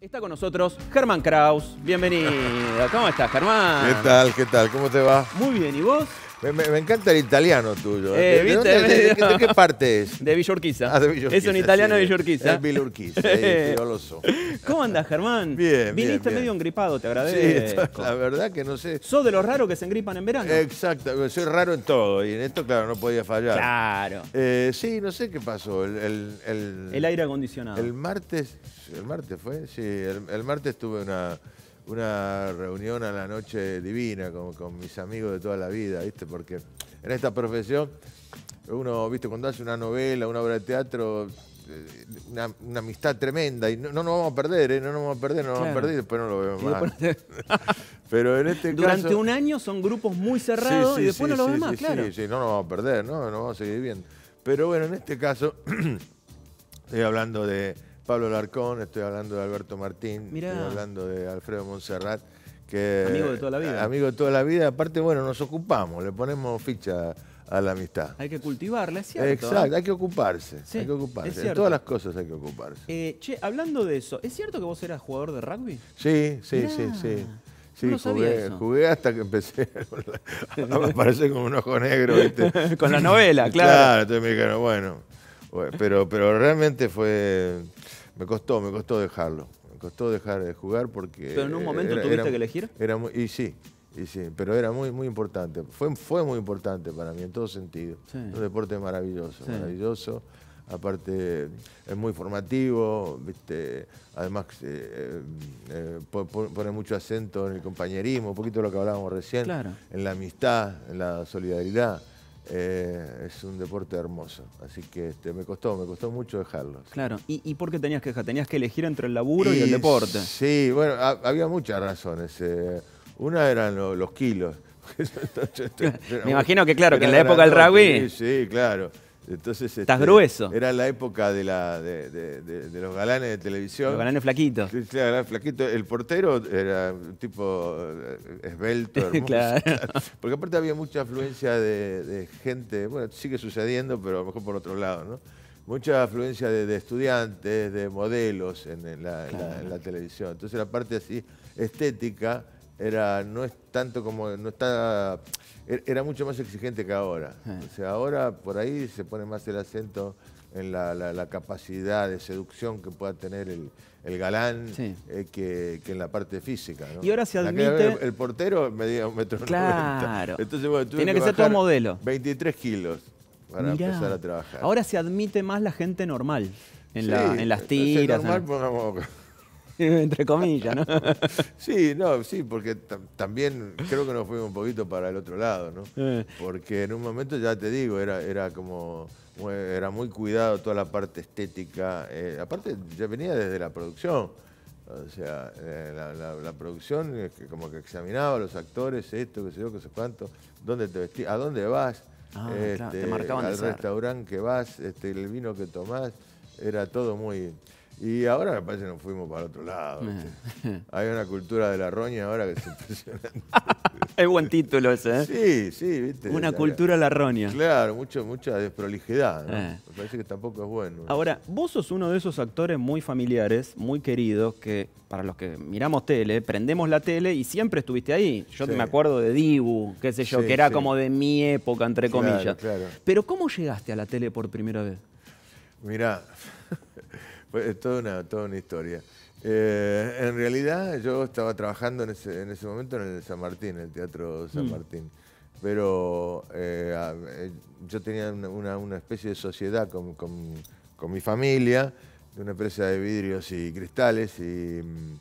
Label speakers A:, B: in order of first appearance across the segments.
A: Está con nosotros Germán Kraus. Bienvenido. ¿Cómo estás, Germán? ¿Qué
B: tal? ¿Qué tal? ¿Cómo te va? Muy bien. ¿Y vos? Me, encanta el italiano tuyo. ¿De, qué parte
A: es? De Villurquiza. Ah, de Es un italiano de Villurquiza. Es lo soy. ¿Cómo andas, Germán? Bien, Viniste medio engripado, te agradezco. Sí, la verdad que no sé. ¿Sos de los raros que se engripan en verano?
B: Exacto, soy raro en todo y en esto, claro, no podía fallar. Claro. Eh, sí, no sé qué pasó. El, el, el, aire acondicionado. El martes, ¿el martes fue? Sí, el martes tuve una una reunión a la noche divina con, mis amigos de toda la vida, ¿viste? Porque en esta profesión, uno, ¿viste? Cuando hace una novela, una obra de teatro, eh, una, amistad tremenda y no, nos vamos a perder, ¿eh? No nos vamos a perder, no nos vamos a perder, después no lo vemos más. Pero en este Durante un año son grupos muy cerrados y después no lo vemos más, claro. Sí, sí, no nos vamos a perder, ¿no? Nos vamos a seguir viendo. Pero bueno, en este caso, estoy hablando de Pablo Larcón, estoy hablando de Alberto Martín, estoy hablando de Alfredo Montserrat. Que, amigo de toda la vida. Eh, amigo de toda la vida. Aparte, bueno, nos ocupamos, le ponemos ficha a la amistad.
A: Hay que cultivarla, es cierto. Exacto, ¿eh? hay que
B: ocuparse. hay que ocuparse. En todas las cosas hay que ocuparse.
A: Eh, che, hablando de eso, ¿es cierto que vos eras jugador de rugby? Sí, sí, sí, sí. Sí, jugué,
B: jugué, hasta que empecé. No me parece como un ojo negro, ¿viste? Con la novela, claro. Claro, entonces me dijeron, bueno. Pero, pero realmente fue. Me costó, me costó dejarlo. Me costó dejar de jugar porque... ¿Pero en un momento tuviste que elegir? Era, y sí, y sí, pero era muy, muy importante. Fue, fue muy importante para mí en todo sentido. Un deporte maravilloso, maravilloso. Aparte, es muy formativo, además eh, eh, eh, pone mucho acento en el compañerismo, un poquito de lo que hablábamos recién, en la amistad, en la solidaridad. Eh, es un deporte hermoso. Así que este, me costó, me costó mucho dejarlo.
A: Claro. ¿Y, ¿Y, por qué tenías que dejar? ¿Tenías que elegir entre el laburo y, el deporte?
B: Sí, bueno, había muchas razones. Eh, una eran los kilos.
A: me imagino que, claro, que en la época del rugby. Sí,
B: sí, claro. Entonces, Estás este, grueso. Era la época de, la, de, los galanes de televisión. Los galanes flaquitos. Sí, claro, flaquitos. El portero era un tipo eh, esbelto, hermoso. claro. Porque aparte había mucha afluencia de, gente, bueno, sigue sucediendo, pero a lo mejor por otro lado, ¿no? Mucha afluencia de, estudiantes, de modelos en la televisión. Entonces la parte así estética era, no es tanto como, no está, er, era mucho más exigente que ahora. O sea, ahora por ahí se pone más el acento en la, capacidad de seducción que pueda tener el, galán eh, que, en la parte física. Y ahora se admite... El, portero medía un metro claro. Entonces, bueno, Tiene que, ser todo modelo.
A: 23 kilos para empezar a trabajar. Ahora se admite más la gente normal en, la, en las tiras. normal, entre comillas, ¿no?
B: sí, no, sí, porque también creo que nos fuimos un poquito para el otro lado, ¿no? Eh. Porque en un momento, ya te digo, era, era como era muy cuidado toda la parte estética. Eh, aparte, ya venía desde la producción. O sea, eh, la, producción como que examinaba a los actores, esto, qué sé yo, qué sé cuánto, dónde te a dónde vas, ah, este, marcaban al restaurante que vas, este, el vino que tomás, era todo muy... Y ahora me parece que nos fuimos para otro lado. Hay una cultura de la roña ahora que es impresionante.
A: es buen título ese, ¿eh? Sí, sí, viste. Una cultura cultura la roña.
B: Claro, mucha desprolijidad. Eh. Me parece que tampoco es bueno. Ahora,
A: vos sos uno de esos actores muy familiares, muy queridos, que para los que miramos tele, prendemos la tele y siempre estuviste ahí. Yo me acuerdo de Dibu, qué sé yo, que era como de mi época, entre comillas. Pero ¿cómo llegaste a la tele por primera
B: vez? Mirá, pues es toda una, una historia. Eh, en realidad yo estaba trabajando en ese, en ese, momento en el San Martín, en el Teatro San mm. Martín. Pero eh, eh, yo tenía una, una, especie de sociedad con, con, con, mi familia, de una empresa de vidrios y cristales y mm,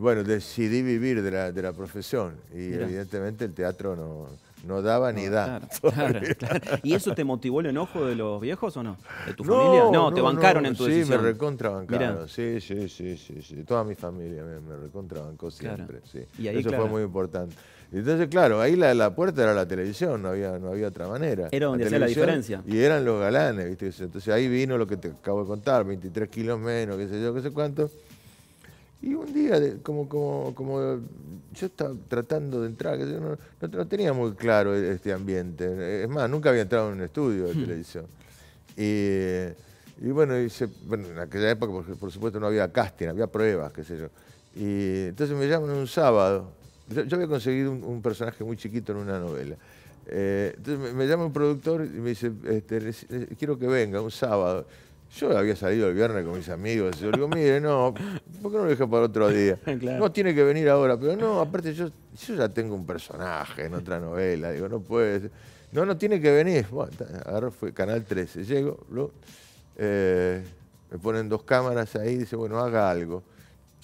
B: bueno, decidí vivir de la, de la profesión y evidentemente el teatro no no daba ni da. ¿Y eso
A: te motivó el enojo de los viejos o no?
B: ¿De tu familia? No, te bancaron en tu decisión. Sí, me recontrabancaron. Sí, sí, sí, sí, sí, Toda mi familia me, recontra recontrabancó siempre. Sí. eso fue muy importante. Entonces, claro, ahí la, puerta era la televisión, no había, no había otra manera. Era donde hacía la diferencia. Y eran los galanes, ¿viste? Entonces ahí vino lo que te acabo de contar, 23 kilos menos, qué sé yo, qué sé cuánto. Y un día, como, como, como yo estaba tratando de entrar, que no, tenía muy claro e, este ambiente. Es más, nunca había entrado en un estudio de hmm. televisión. Y, bueno, bueno, en aquella época, por, por, supuesto, no había casting, había pruebas, qué sé yo. Y entonces me llaman un sábado. Yo, había conseguido un, personaje muy chiquito en una novela. Eh, entonces me, llama un productor y me dice, este, eh, quiero que venga un sábado. Yo había salido el viernes con mis amigos. digo, mire, no, ¿por qué no lo deja para otro día? No tiene que venir ahora. Pero no, aparte yo, yo ya tengo un personaje en otra novela. Digo, no puede ser. No, no tiene que venir. Bueno, ahora fue Canal 13. Llego, eh, me ponen dos cámaras ahí. Dice, bueno, haga algo.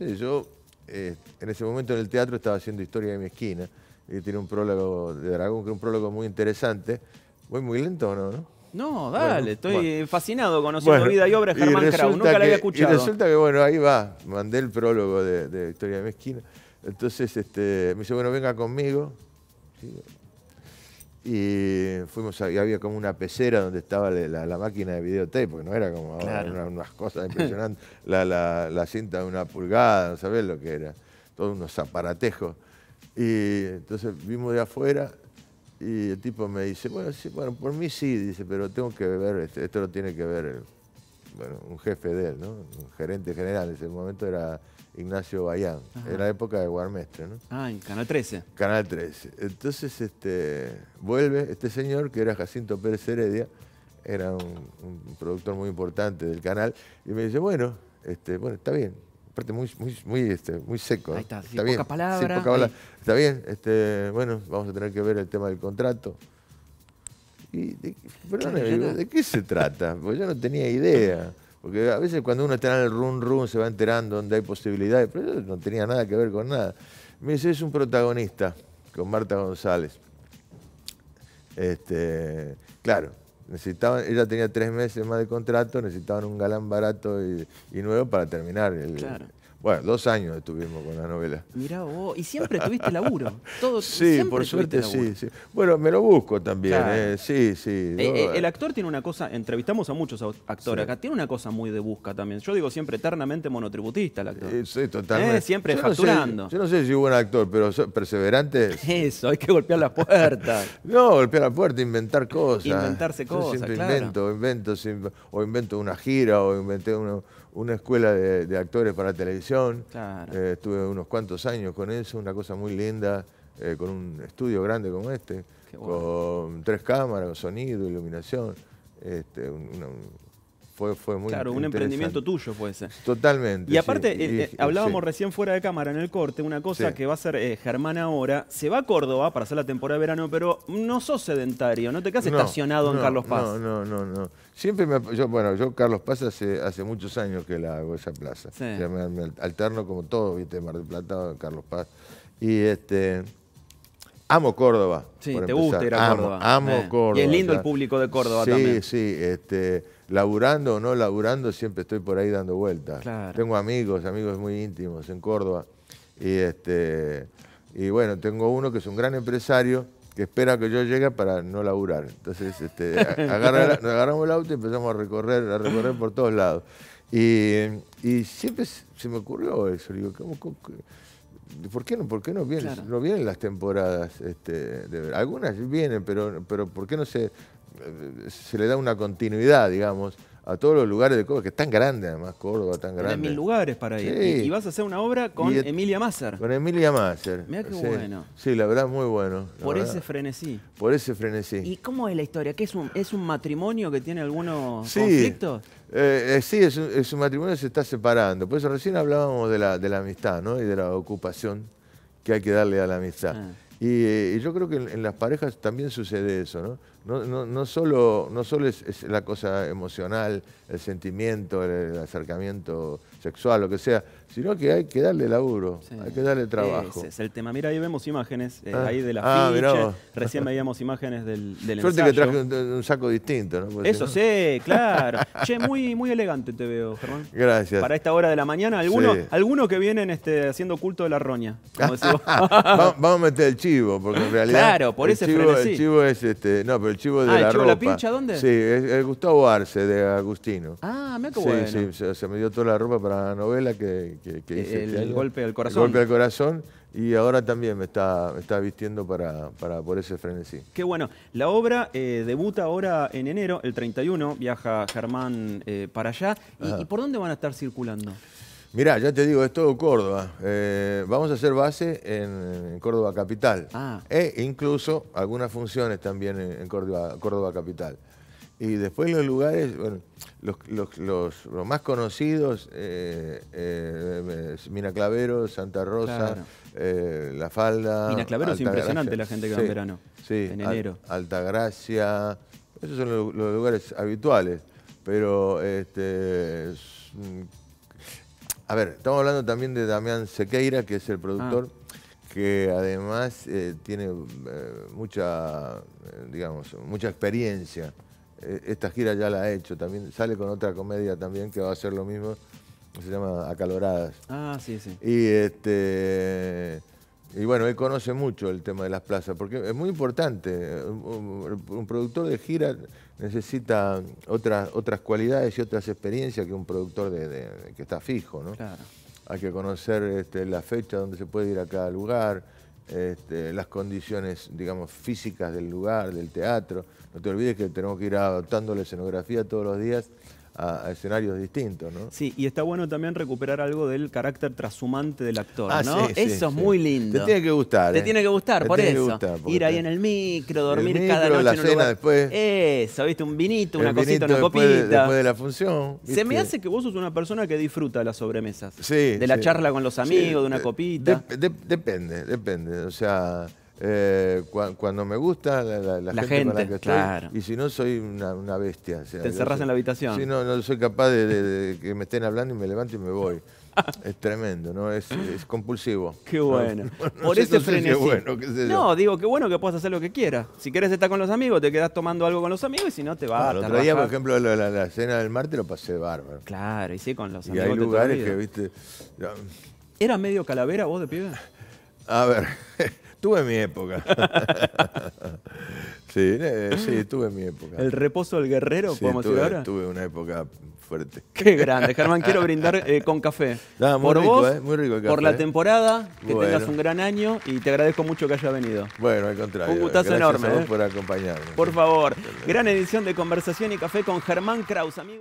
B: No yo eh, en ese momento en el teatro estaba haciendo Historia de mi esquina. Y tiene un prólogo de Dragón, que es un prólogo muy interesante. Voy muy lento o ¿no?
A: No, dale, estoy fascinado conociendo vida y obra de Germán Krau, nunca la había escuchado. Y resulta
B: que, bueno, ahí va, mandé el prólogo de, de de Mezquina. Entonces este, me dice, bueno, venga conmigo. Y fuimos había como una pecera donde estaba la, máquina de videotape, porque no era como unas cosas impresionantes, la, la, cinta de una pulgada, no sabés lo que era, todos unos aparatejos. Y entonces vimos de afuera y el tipo me dice, bueno, sí, bueno, por mí sí, dice, pero tengo que ver, este, esto lo tiene que ver un jefe de él, ¿no? Un gerente general, en ese momento era Ignacio Bayán, en la época de Guarmestre, ¿no? Ah,
A: en Canal 13.
B: Canal 13. Entonces, este, vuelve este señor, que era Jacinto Pérez Heredia, era un, un productor muy importante del canal, y me dice, bueno, este, bueno, está bien, aparte muy, muy, muy, este, muy seco. está, bien. Poca palabra, Está bien, este, bueno, vamos a tener que ver el tema del contrato. Y, de, qué se trata? Porque yo no tenía idea. Porque a veces cuando uno está en el run run se va enterando donde hay posibilidades, pero yo no tenía nada que ver con nada. Me dice, es un protagonista con Marta González. Este, claro, Necesitaban, ella tenía tres meses más de contrato, necesitaban un galán barato y, nuevo para terminar el, bueno, dos años estuvimos con la novela.
A: Mirá vos, y siempre tuviste laburo. Todo, sí, por suerte sí,
B: Bueno, me lo busco también, eh, sí, sí. Eh, eh, el
A: actor tiene una cosa, entrevistamos a muchos actores acá, tiene una cosa muy de busca también. Yo digo siempre eternamente monotributista el actor. sí, totalmente. siempre facturando. yo
B: no sé si buen actor, pero perseverante. Eso, hay que golpear las puertas. no, golpear la puerta, inventar cosas. Inventarse cosas, claro. invento, invento, o invento una gira, o inventé una, escuela de actores para televisión eh, estuve unos cuantos años con eso, una cosa muy linda, eh, con un estudio grande como este, con tres cámaras, sonido, iluminación, este, fue, fue muy Claro, un emprendimiento tuyo fue ser. Totalmente. Y aparte, eh, eh, hablábamos recién
A: fuera de cámara en el corte, una cosa que va a ser Germana eh, Germán ahora, se va a Córdoba para hacer la temporada de verano, pero no sos sedentario, no te quedas estacionado en Carlos Paz.
B: No, no, no, Siempre me, bueno, yo Carlos Paz hace, hace muchos años que la hago esa plaza. me, alterno como todo, viste, Mar del Plata, Carlos Paz. Y este, Amo Córdoba. Sí, te gusta ir a Córdoba. Amo Córdoba. Eh, y es lindo el público de Córdoba sí, también. Sí, sí. Este, laburando o no laburando, siempre estoy por ahí dando vueltas. Tengo amigos, amigos muy íntimos en Córdoba. Y, este, y bueno, tengo uno que es un gran empresario que espera que yo llegue para no laburar. Entonces, este, agarramos el auto y empezamos a recorrer, a recorrer por todos lados. Y, siempre se me ocurrió eso. Digo, ¿cómo, cómo, ¿por qué no, por qué no vienen, las temporadas? Este, algunas vienen, pero, pero ¿por qué no se, se le da una continuidad, digamos? a todos los lugares de Córdoba, que es tan grande además, Córdoba, tan grande. Hay mil lugares para ir. Y, vas
A: a hacer una obra con Emilia
B: Masser. Con Emilia Masser. Mira qué bueno. Sí, la verdad, muy bueno. Por ese
A: frenesí.
B: Por ese frenesí. ¿Y
A: cómo es la historia? ¿Qué es un, es un matrimonio que tiene algunos conflictos?
B: Eh, eh, sí, es un, matrimonio que se está separando. Por eso recién hablábamos de la, de la amistad, ¿no? Y de la ocupación que hay que darle a la amistad. Ah. Eh, y, yo creo que en, las parejas también sucede eso, ¿no? No, solo, es, la cosa emocional, el sentimiento, el acercamiento sexual, lo que sea, sino que hay que darle laburo, hay que darle trabajo. Ese es
A: el tema. Mira, ahí vemos imágenes, eh, ah. ahí de la ah, ficha. Recién veíamos imágenes del, del Suerte que traje
B: un, saco distinto, ¿no? Eso sí, claro.
A: che, muy, muy elegante te veo, Germán. Gracias. Para esta hora de la mañana, algunos, que vienen este, haciendo culto de la roña. vamos, a
B: meter el chivo, porque en realidad... Claro, por ese chivo, El chivo es este... No, pero el chivo de ah, la ¿el chivo de la pincha dónde? Sí, es, Gustavo Arce, de Agustino. Ah, me acuerdo. bueno. Sí, sí, se me dio toda la ropa para la novela que el, golpe al corazón. El golpe al corazón. Y ahora también me está, está vistiendo para, por ese
A: frenesí. Qué bueno. La obra eh, debuta ahora en enero, el 31, viaja Germán eh, para allá. ¿Y, por dónde van a estar circulando? Mirá, ya te digo, es todo Córdoba.
B: Eh, vamos a hacer base en, Córdoba Capital. Ah. E incluso algunas funciones también en, Córdoba Capital. Y después los lugares, bueno, los, más conocidos, eh, eh, eh Santa Rosa, eh, La Falda. Clavero es impresionante la gente que va en verano, sí, en enero. Altagracia, esos son los, lugares habituales. Pero, este, mm, a ver, estamos hablando también de Damián Sequeira, que es el productor. Ah. que además eh, tiene mucha, digamos, mucha experiencia eh, esta gira ya la ha hecho, también sale con otra comedia también que va a ser lo mismo, se llama Acaloradas. Ah, sí, sí. Y este y bueno, él conoce mucho el tema de las plazas, porque es muy importante. Un, productor de gira necesita otras, otras cualidades y otras experiencias que un productor de, que está fijo, ¿no? Claro. Hay que conocer este, la fecha donde se puede ir a cada lugar este, las condiciones, digamos, físicas del lugar, del teatro. No te olvides que tenemos que ir adaptando la escenografía todos los días
A: a, escenarios distintos, ¿no? Sí, y está bueno también recuperar algo del carácter trasumante del actor, ah, ¿no? eso es muy lindo. Te tiene que gustar. Te ¿eh? tiene que gustar, por eso. Ir ahí en el micro, dormir cada noche la en cena después. Eso, ¿viste? Un vinito, una cosita, una copita. De, después de la función. Se me hace que vos sos una persona que disfruta las sobremesas. Sí. De la charla con los amigos, de una copita.
B: depende, depende. O sea. Eh, cuando me gusta la, gente, con la que estoy. Y si no, soy una, bestia. Te encerras en la habitación. si no, no soy capaz de, que me estén hablando y me levanto y me voy. es tremendo, ¿no? Es, compulsivo. Qué bueno. Por frenesí. no,
A: digo, qué bueno que puedas hacer lo que quieras. Si quieres estar con los amigos, te quedas tomando algo con los amigos y si no, te vas. Claro, el otro día, por
B: ejemplo, la, la, cena del martes lo pasé bárbaro. Claro, y sí, con los amigos. Y hay lugares que, viste... ¿Era medio calavera vos de pibe? A ver... Tuve mi época. sí, eh, sí, tuve mi época. ¿El reposo del guerrero, podemos tuve, decir ahora? tuve una época fuerte. Qué grande, Germán. Quiero
A: brindar eh, con café. por vos, eh, por la temporada, que tengas un gran año y te agradezco mucho que haya venido. Bueno, al contrario. Un gustazo enorme. por acompañarme. Por favor. Gran edición de Conversación y Café con Germán Kraus, amigo.